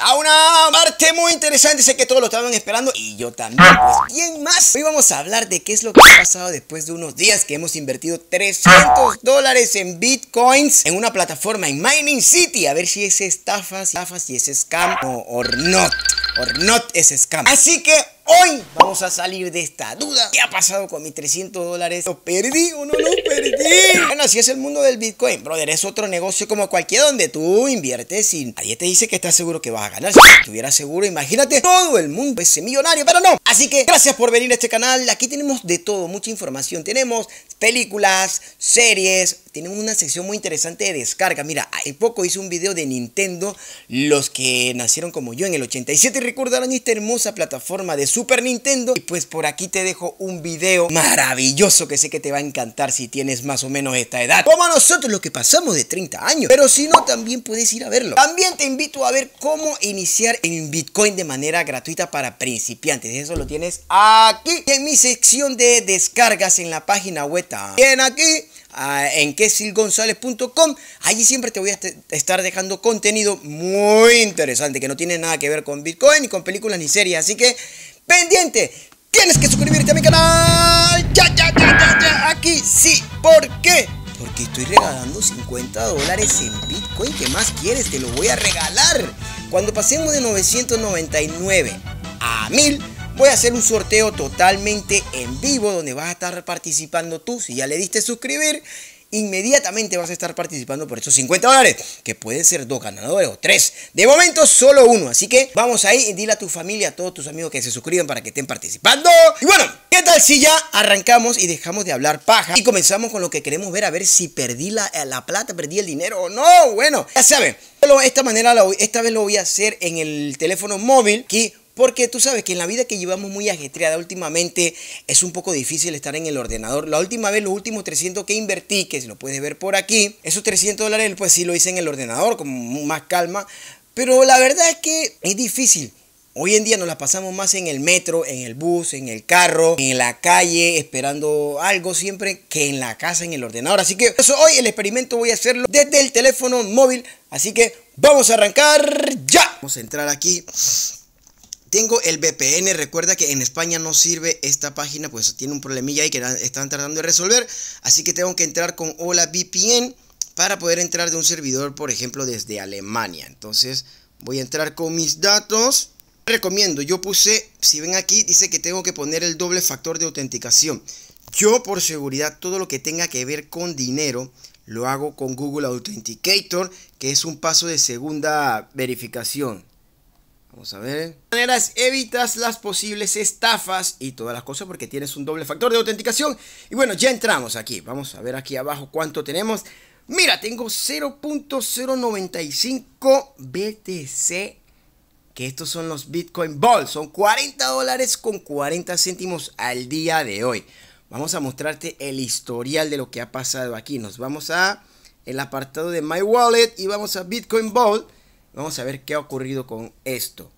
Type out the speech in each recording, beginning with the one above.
a una parte muy interesante, sé que todos lo estaban esperando y yo también. Pues bien más, hoy vamos a hablar de qué es lo que ha pasado después de unos días que hemos invertido 300 dólares en bitcoins en una plataforma en Mining City. A ver si es estafa, estafas si es scam o, no, or not, or not es scam. Así que Hoy vamos a salir de esta duda. ¿Qué ha pasado con mis 300 dólares? ¿Lo perdí o no lo perdí? Bueno, así es el mundo del Bitcoin, brother. Es otro negocio como cualquier donde tú inviertes y nadie te dice que estás seguro que vas a ganar. Si estuviera seguro, imagínate, todo el mundo es millonario, pero no. Así que gracias por venir a este canal. Aquí tenemos de todo, mucha información. Tenemos películas, series, tenemos una sección muy interesante de descarga. Mira, hace poco hice un video de Nintendo, los que nacieron como yo en el 87 y recordaron esta hermosa plataforma de su Super Nintendo. Y pues por aquí te dejo un video maravilloso que sé que te va a encantar si tienes más o menos esta edad. Como nosotros los que pasamos de 30 años. Pero si no, también puedes ir a verlo. También te invito a ver cómo iniciar en Bitcoin de manera gratuita para principiantes. Eso lo tienes aquí en mi sección de descargas en la página web. Ah, en aquí en quesilgonzalez.com. Allí siempre te voy a estar dejando contenido muy interesante que no tiene nada que ver con Bitcoin, ni con películas, ni series. Así que pendiente. Tienes que suscribirte a mi canal. Ya, ya, ya, ya, ya. Aquí sí. ¿Por qué? Porque estoy regalando 50 dólares en Bitcoin. ¿Qué más quieres? Te lo voy a regalar. Cuando pasemos de 999 a 1000, voy a hacer un sorteo totalmente en vivo donde vas a estar participando tú. Si ya le diste suscribir inmediatamente vas a estar participando por esos 50 dólares, que pueden ser dos ganadores o tres. De momento, solo uno. Así que vamos ahí y dile a tu familia, a todos tus amigos que se suscriban para que estén participando. Y bueno, ¿qué tal si ya arrancamos y dejamos de hablar paja y comenzamos con lo que queremos ver a ver si perdí la, plata, perdí el dinero o no? Bueno, ya saben, esta manera, esta vez lo voy a hacer en el teléfono móvil que porque tú sabes que en la vida que llevamos muy ajetreada últimamente es un poco difícil estar en el ordenador. La última vez, los últimos 300 que invertí, que si lo puedes ver por aquí, esos 300 dólares pues sí lo hice en el ordenador con más calma. Pero la verdad es que es difícil. Hoy en día nos la pasamos más en el metro, en el bus, en el carro, en la calle, esperando algo siempre que en la casa, en el ordenador. Así que hoy el experimento voy a hacerlo desde el teléfono móvil. Así que vamos a arrancar ya. Vamos a entrar aquí tengo el VPN, recuerda que en España no sirve esta página, pues tiene un problemilla ahí que están tratando de resolver, así que tengo que entrar con Hola VPN para poder entrar de un servidor, por ejemplo, desde Alemania. Entonces voy a entrar con mis datos. Recomiendo, yo puse, si ven aquí, dice que tengo que poner el doble factor de autenticación. Yo por seguridad, todo lo que tenga que ver con dinero, lo hago con Google Authenticator, que es un paso de segunda verificación. Vamos a ver. De maneras evitas las posibles estafas y todas las cosas porque tienes un doble factor de autenticación. Y bueno, ya entramos aquí. Vamos a ver aquí abajo cuánto tenemos. Mira, tengo 0.095 BTC. Que estos son los Bitcoin Balls. Son 40 dólares con 40 céntimos al día de hoy. Vamos a mostrarte el historial de lo que ha pasado aquí. Nos vamos a el apartado de My Wallet y vamos a Bitcoin Ball. Vamos a ver qué ha ocurrido con esto.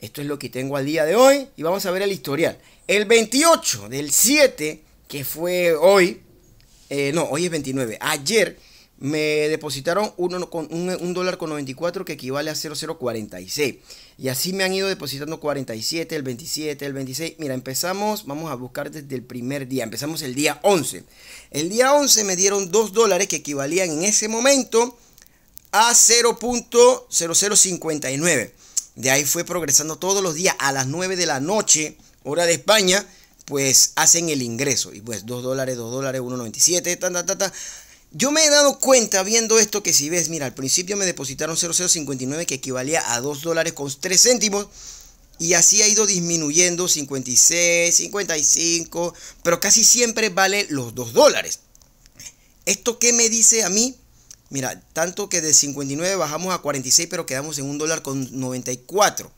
Esto es lo que tengo al día de hoy y vamos a ver el historial. El 28 del 7, que fue hoy, eh, no, hoy es 29, ayer me depositaron uno un, un, dólar con 94 que equivale a 0,046. Y así me han ido depositando 47, el 27, el 26. Mira, empezamos, vamos a buscar desde el primer día. Empezamos el día 11. El día 11 me dieron 2 dólares que equivalían en ese momento a 0.0059. De ahí fue progresando todos los días a las 9 de la noche, hora de España, pues hacen el ingreso. Y pues 2 dólares, 2 dólares, 1.97, ta, ta, Yo me he dado cuenta viendo esto que si ves, mira, al principio me depositaron 0.059 que equivalía a 2 dólares con 3 céntimos. Y así ha ido disminuyendo 56, 55, pero casi siempre vale los 2 dólares. ¿Esto qué me dice a mí? Mira, tanto que de 59 bajamos a 46, pero quedamos en un dólar con 94.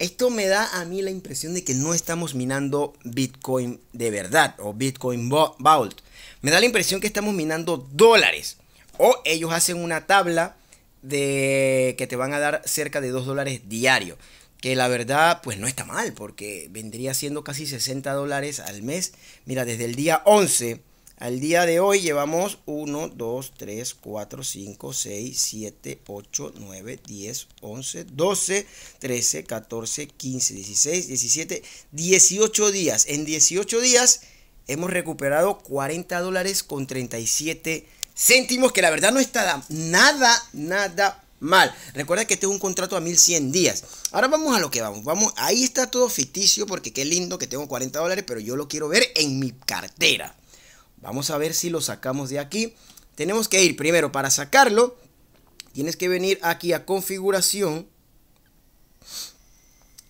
Esto me da a mí la impresión de que no estamos minando Bitcoin de verdad o Bitcoin Vault. Me da la impresión que estamos minando dólares. O ellos hacen una tabla de que te van a dar cerca de 2 dólares diario. Que la verdad, pues no está mal, porque vendría siendo casi 60 dólares al mes. Mira, desde el día 11 al día de hoy llevamos 1, 2, 3, 4, 5, 6, 7, 8, 9, 10, 11, 12, 13, 14, 15, 16, 17, 18 días. En 18 días hemos recuperado 40 dólares con 37 céntimos, que la verdad no está nada, nada mal. Recuerda que tengo un contrato a 1100 días. Ahora vamos a lo que vamos. vamos. Ahí está todo ficticio porque qué lindo que tengo 40 dólares, pero yo lo quiero ver en mi cartera. Vamos a ver si lo sacamos de aquí. Tenemos que ir primero para sacarlo. Tienes que venir aquí a configuración.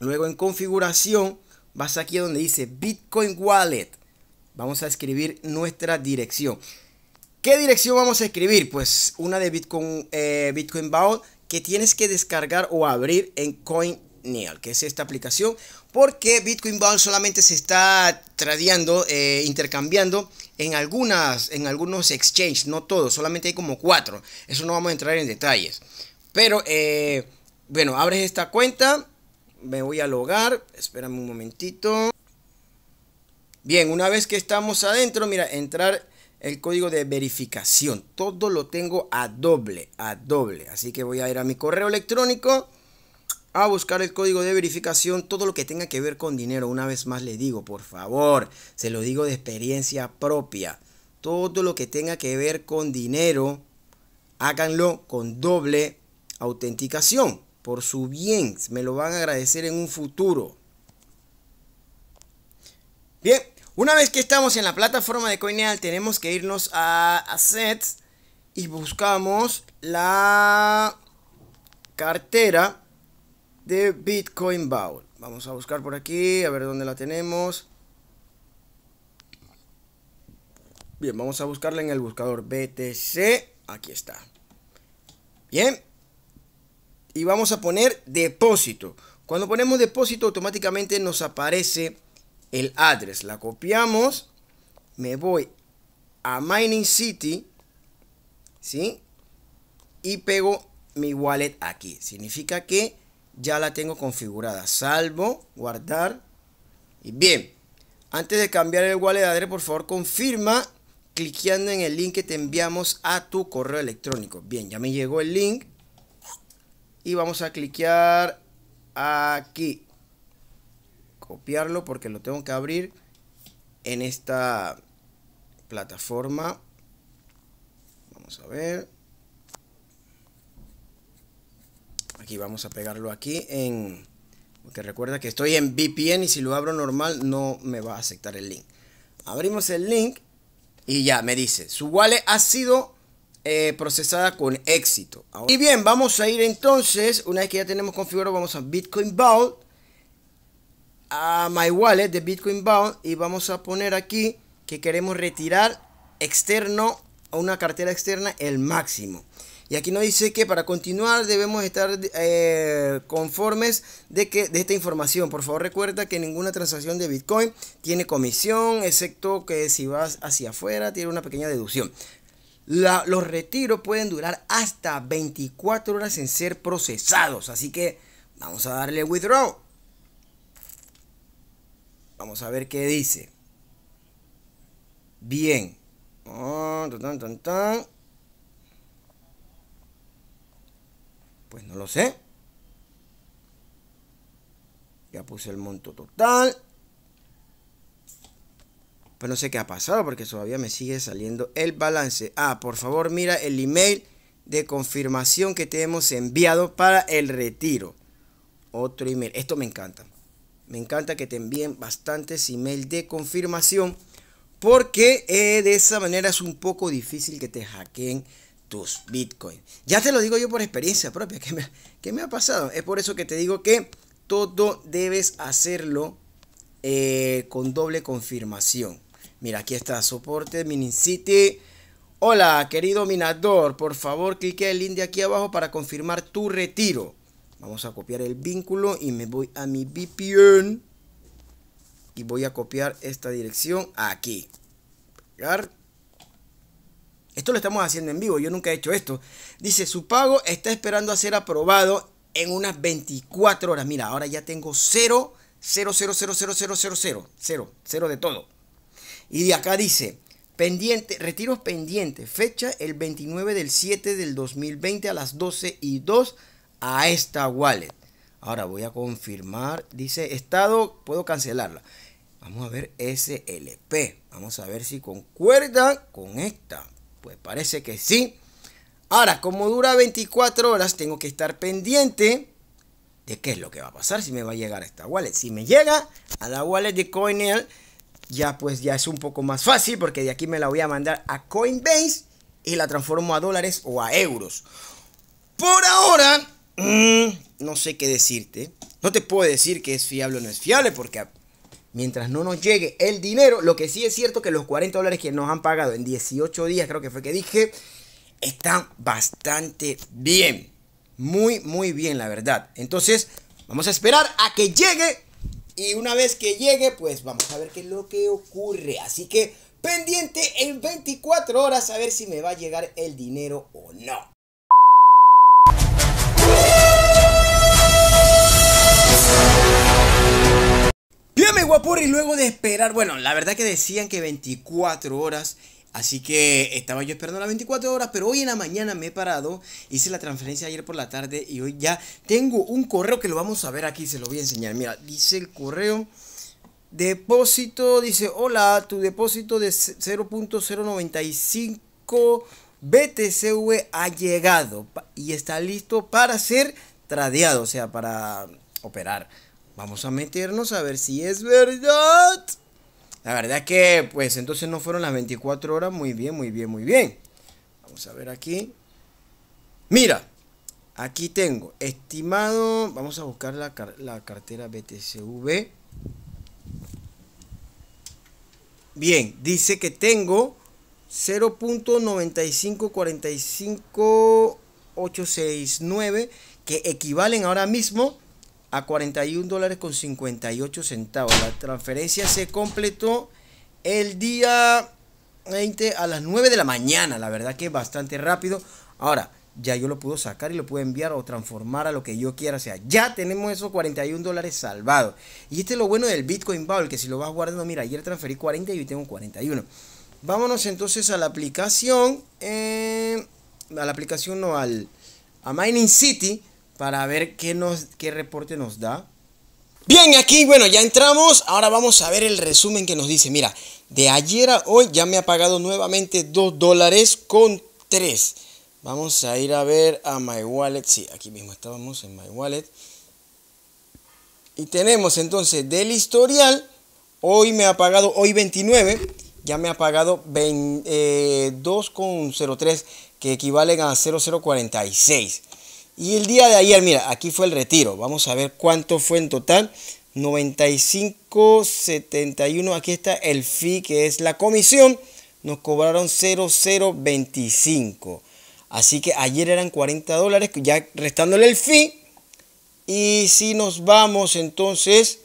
Luego en configuración vas aquí donde dice Bitcoin Wallet. Vamos a escribir nuestra dirección. ¿Qué dirección vamos a escribir? Pues una de Bitcoin, eh, que tienes que descargar o abrir en Coin al que es esta aplicación, porque Bitcoin Bound solamente se está tradeando, eh, intercambiando en, algunas, en algunos exchanges, no todos, solamente hay como cuatro. Eso no vamos a entrar en detalles. Pero, eh, bueno, abres esta cuenta, me voy a logar, espérame un momentito. Bien, una vez que estamos adentro, mira, entrar el código de verificación. Todo lo tengo a doble, a doble. Así que voy a ir a mi correo electrónico a buscar el código de verificación, todo lo que tenga que ver con dinero. Una vez más le digo, por favor, se lo digo de experiencia propia. Todo lo que tenga que ver con dinero, háganlo con doble autenticación. Por su bien, me lo van a agradecer en un futuro. Bien, una vez que estamos en la plataforma de Coineal, tenemos que irnos a Assets y buscamos la cartera de Bitcoin Vault. Vamos a buscar por aquí, a ver dónde la tenemos. Bien, vamos a buscarla en el buscador BTC. Aquí está. Bien. Y vamos a poner depósito. Cuando ponemos depósito automáticamente nos aparece el address. La copiamos. Me voy a Mining City. ¿Sí? Y pego mi wallet aquí. Significa que ya la tengo configurada. Salvo, guardar. Y bien, antes de cambiar el wallet por favor, confirma cliqueando en el link que te enviamos a tu correo electrónico. Bien, ya me llegó el link. Y vamos a cliquear aquí. Copiarlo porque lo tengo que abrir en esta plataforma. Vamos a ver. Aquí vamos a pegarlo aquí en... Porque recuerda que estoy en VPN y si lo abro normal no me va a aceptar el link. Abrimos el link y ya me dice, su wallet ha sido eh, procesada con éxito. y bien, vamos a ir entonces, una vez que ya tenemos configurado, vamos a Bitcoin Vault, a My Wallet de Bitcoin Vault y vamos a poner aquí que queremos retirar externo a una cartera externa el máximo. Y aquí nos dice que para continuar debemos estar eh, conformes de, que, de esta información. Por favor recuerda que ninguna transacción de Bitcoin tiene comisión, excepto que si vas hacia afuera tiene una pequeña deducción. los retiros pueden durar hasta 24 horas en ser procesados. Así que vamos a darle withdraw. Vamos a ver qué dice. Bien. Oh, Pues no lo sé. Ya puse el monto total. Pues no sé qué ha pasado porque todavía me sigue saliendo el balance. Ah, por favor mira el email de confirmación que te hemos enviado para el retiro. Otro email. Esto me encanta. Me encanta que te envíen bastantes emails de confirmación porque eh, de esa manera es un poco difícil que te hackeen tus Bitcoin. Ya te lo digo yo por experiencia propia, que me, me ha pasado. Es por eso que te digo que todo debes hacerlo eh, con doble confirmación. Mira, aquí está, soporte Minicity. Hola, querido minador, por favor clique el link de aquí abajo para confirmar tu retiro. Vamos a copiar el vínculo y me voy a mi VPN. Y voy a copiar esta dirección aquí. Esto lo estamos haciendo en vivo, yo nunca he hecho esto. Dice, su pago está esperando a ser aprobado en unas 24 horas. Mira, ahora ya tengo 0, 0, 0, 0, 0, 0, 0, 0, 0, de todo. Y de acá dice, pendiente, retiros pendientes, fecha el 29 del 7 del 2020 a las 12 y 2 a esta wallet. Ahora voy a confirmar, dice estado, puedo cancelarla. Vamos a ver SLP, vamos a ver si concuerda con esta. Pues parece que sí. Ahora, como dura 24 horas, tengo que estar pendiente de qué es lo que va a pasar si me va a llegar a esta wallet. Si me llega a la wallet de Coinel, ya pues ya es un poco más fácil porque de aquí me la voy a mandar a Coinbase y la transformo a dólares o a euros. Por ahora, mm, no sé qué decirte. No te puedo decir que es fiable o no es fiable porque mientras no nos llegue el dinero, lo que sí es cierto que los 40 dólares que nos han pagado en 18 días, creo que fue que dije, están bastante bien. Muy, muy bien, la verdad. Entonces, vamos a esperar a que llegue. Y una vez que llegue, pues vamos a ver qué es lo que ocurre. Así que pendiente en 24 horas a ver si me va a llegar el dinero o no. guapo y luego de esperar, bueno, la verdad que decían que 24 horas, así que estaba yo esperando las 24 horas, pero hoy en la mañana me he parado, hice la transferencia ayer por la tarde y hoy ya tengo un correo que lo vamos a ver aquí, se lo voy a enseñar. Mira, dice el correo. Depósito, dice, hola, tu depósito de 0.095 BTCV ha llegado y está listo para ser tradeado, o sea, para operar. Vamos a meternos a ver si es verdad. La verdad que, pues, entonces no fueron las 24 horas. Muy bien, muy bien, muy bien. Vamos a ver aquí. Mira, aquí tengo, estimado, vamos a buscar la, la cartera BTCV. Bien, dice que tengo 0.9545869 que equivalen ahora mismo a 41 dólares con 58 centavos. La transferencia se completó el día 20 a las 9 de la mañana. La verdad que es bastante rápido. Ahora, ya yo lo puedo sacar y lo puedo enviar o transformar a lo que yo quiera. O sea, ya tenemos esos 41 dólares salvados. Y este es lo bueno del Bitcoin Bowl, que si lo vas guardando, mira, ayer transferí 40 y hoy tengo 41. Vámonos entonces a la aplicación. Eh, a la aplicación no, al, a Mining City para ver qué, nos, qué reporte nos da. Bien, aquí, bueno, ya entramos. Ahora vamos a ver el resumen que nos dice. Mira, de ayer a hoy ya me ha pagado nuevamente 2 dólares con 3. Vamos a ir a ver a My Wallet. Sí, aquí mismo estábamos en My Wallet. Y tenemos entonces del historial. Hoy me ha pagado, hoy 29, ya me ha pagado 2,03 eh, que equivalen a 0,046. Y el día de ayer, mira, aquí fue el retiro. Vamos a ver cuánto fue en total. 95.71. Aquí está el fee que es la comisión. Nos cobraron 0.025. Así que ayer eran 40 dólares, ya restándole el fee. Y si nos vamos entonces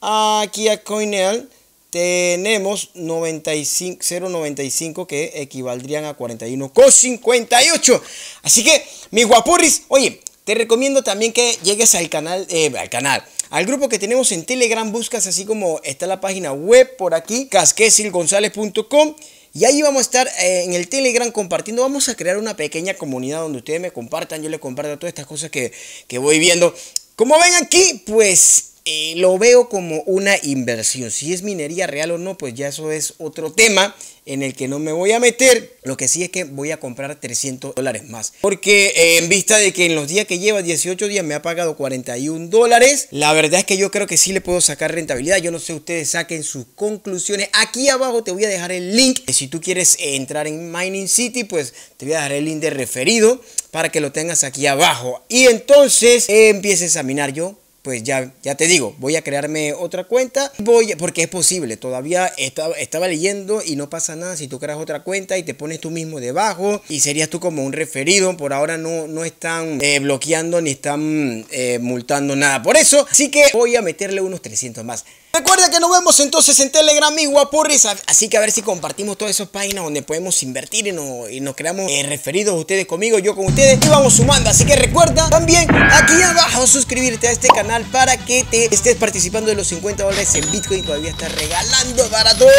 aquí a CoinEl, tenemos 0.95 que equivaldrían a 41,58. Así que, mis guapurris, oye, te recomiendo también que llegues al canal, eh, al canal, al grupo que tenemos en Telegram, buscas así como está la página web por aquí, casquesilgonzalez.com. Y ahí vamos a estar eh, en el Telegram compartiendo. Vamos a crear una pequeña comunidad donde ustedes me compartan, yo les comparto todas estas cosas que, que voy viendo. Como ven aquí, pues eh, lo veo como una inversión. Si es minería real o no, pues ya eso es otro tema en el que no me voy a meter. Lo que sí es que voy a comprar 300 dólares más. Porque eh, en vista de que en los días que lleva, 18 días, me ha pagado 41 dólares. La verdad es que yo creo que sí le puedo sacar rentabilidad. Yo no sé, ustedes saquen sus conclusiones. Aquí abajo te voy a dejar el link. Eh, si tú quieres entrar en Mining City, pues te voy a dejar el link de referido para que lo tengas aquí abajo. Y entonces empieces a minar yo pues ya, ya te digo, voy a crearme otra cuenta, voy, porque es posible, todavía estaba, leyendo y no pasa nada si tú creas otra cuenta y te pones tú mismo debajo y serías tú como un referido, por ahora no, no están eh, bloqueando ni están eh, multando nada por eso, así que voy a meterle unos 300 más. Recuerda que nos vemos entonces en Telegram y Guapurris. Así que a ver si compartimos todas esas páginas donde podemos invertir y, no, nos creamos eh, referidos ustedes conmigo, yo con ustedes. Y vamos sumando. Así que recuerda también aquí abajo suscribirte a este canal para que te estés participando de los 50 dólares en Bitcoin. Todavía está regalando para todos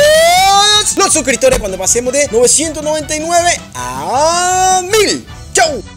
los suscriptores cuando pasemos de 999 a 1000. ¡Chau!